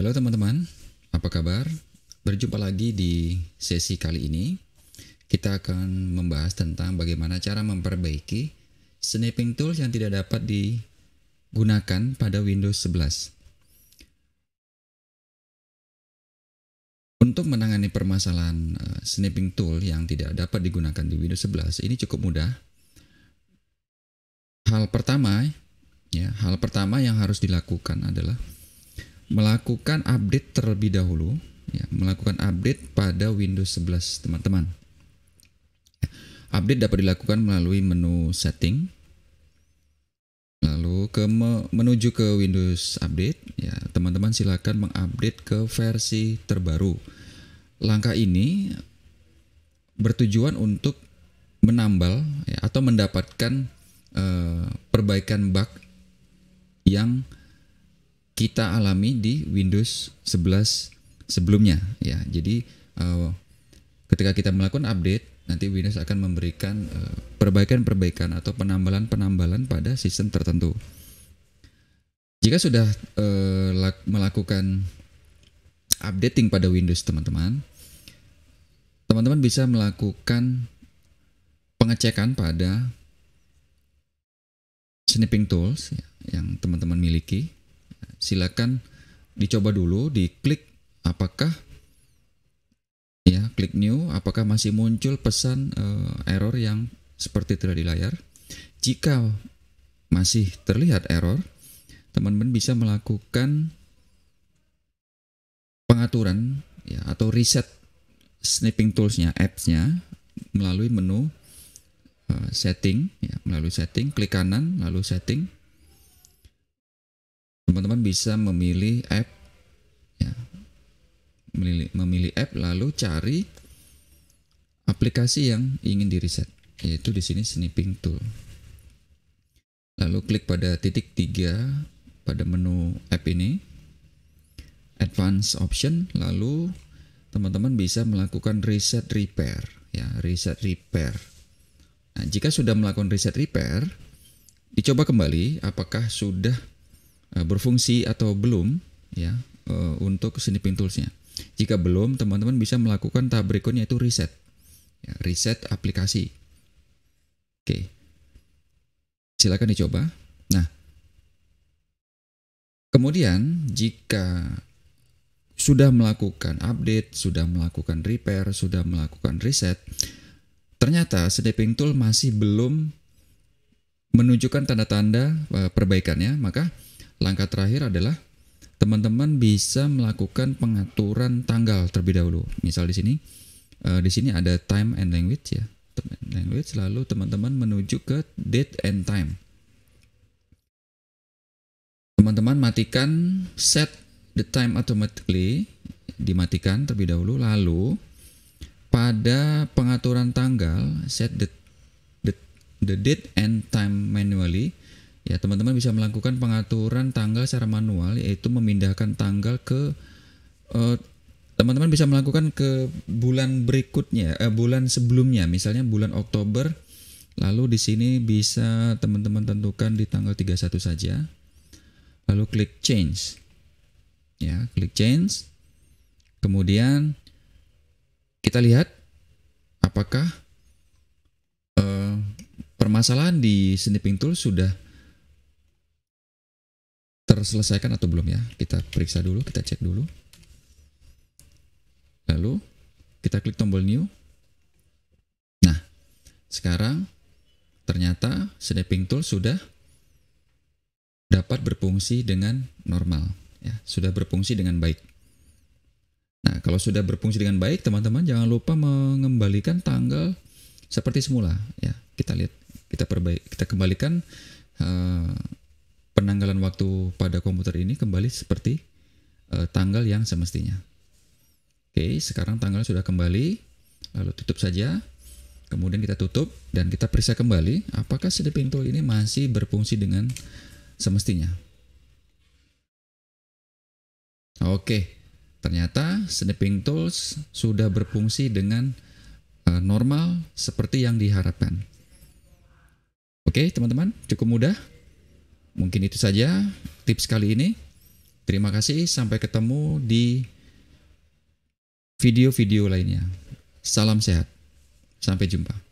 Halo teman-teman, apa kabar? Berjumpa lagi di sesi kali ini. Kita akan membahas tentang bagaimana cara memperbaiki snipping tool yang tidak dapat digunakan pada Windows 11. Untuk menangani permasalahan uh, eh, snipping tool yang tidak dapat digunakan di Windows 11, ini cukup mudah. Hal pertama, ya, hal pertama yang harus dilakukan adalah melakukan update terlebih dahulu ya, melakukan update pada Windows 11 teman-teman update dapat dilakukan melalui menu setting lalu ke menuju ke Windows update ya teman-teman silakan mengupdate ke versi terbaru langkah ini bertujuan untuk menambal ya, atau mendapatkan uh, perbaikan bug yang kita alami di Windows 11 sebelumnya ya. Jadi uh, ketika kita melakukan update nanti Windows akan memberikan eh, perbaikan-perbaikan uh, atau penambalan-penambalan pada sistem tertentu. Jika sudah uh, melakukan updating pada Windows teman-teman, teman-teman bisa melakukan pengecekan pada snipping tools ya, yang teman-teman miliki silakan dicoba dulu, di klik apakah ya klik new apakah masih muncul pesan uh, error yang seperti tidak di layar. Jika masih terlihat error, teman-teman bisa melakukan pengaturan ya atau reset snipping toolsnya appsnya melalui menu uh, setting ya melalui setting klik kanan lalu setting teman-teman bisa memilih app ya. memilih, memilih app lalu cari aplikasi yang ingin diriset yaitu di sini snipping tool lalu klik pada titik tiga pada menu app ini advance option lalu teman-teman bisa melakukan reset repair ya reset repair nah jika sudah melakukan reset repair dicoba kembali apakah sudah Eh, berfungsi atau belum ya eh, untuk sniping toolsnya. Jika belum, teman-teman bisa melakukan tahap berikutnya yaitu reset, ya, reset aplikasi. Oke, silakan dicoba. Nah, kemudian jika sudah melakukan update, sudah melakukan repair, sudah melakukan reset, ternyata sniping tool masih belum menunjukkan tanda-tanda eh, perbaikannya, maka Langkah terakhir adalah teman-teman bisa melakukan pengaturan tanggal terlebih dahulu. Misal di sini, uh, di sini ada time and language ya. Time and language lalu teman-teman menuju ke date and time. Teman-teman matikan set the time automatically dimatikan terlebih dahulu lalu pada pengaturan tanggal set the the, the date and time manually Ya, teman-teman bisa melakukan pengaturan tanggal secara manual yaitu memindahkan tanggal ke eh, teman-teman eh, bisa melakukan ke bulan berikutnya, eh, bulan sebelumnya, misalnya bulan Oktober. Lalu di sini bisa teman-teman tentukan di tanggal 31 saja. Lalu klik change. Ya, klik change. Kemudian kita lihat apakah eh, permasalahan di snipping tool sudah terselesaikan atau belum ya. Kita periksa dulu, kita cek dulu. Lalu kita klik tombol new. Nah, sekarang ternyata snapping tool sudah dapat berfungsi dengan normal ya, sudah berfungsi dengan baik. Nah, kalau sudah berfungsi dengan baik, teman-teman jangan lupa mengembalikan tanggal seperti semula ya. Kita lihat, kita perbaik, kita kembalikan uh, penanggalan waktu pada komputer ini kembali seperti uh, tanggal yang semestinya. Oke, sekarang tanggal sudah kembali, lalu tutup saja. Kemudian kita tutup dan kita periksa kembali apakah sleeping tool ini masih berfungsi dengan semestinya. Oke, ternyata snipping tools sudah berfungsi dengan uh, normal seperti yang diharapkan. Oke, teman-teman, cukup mudah. Mungkin itu saja tips kali ini. Terima kasih, sampai ketemu di video-video lainnya. Salam sehat, sampai jumpa.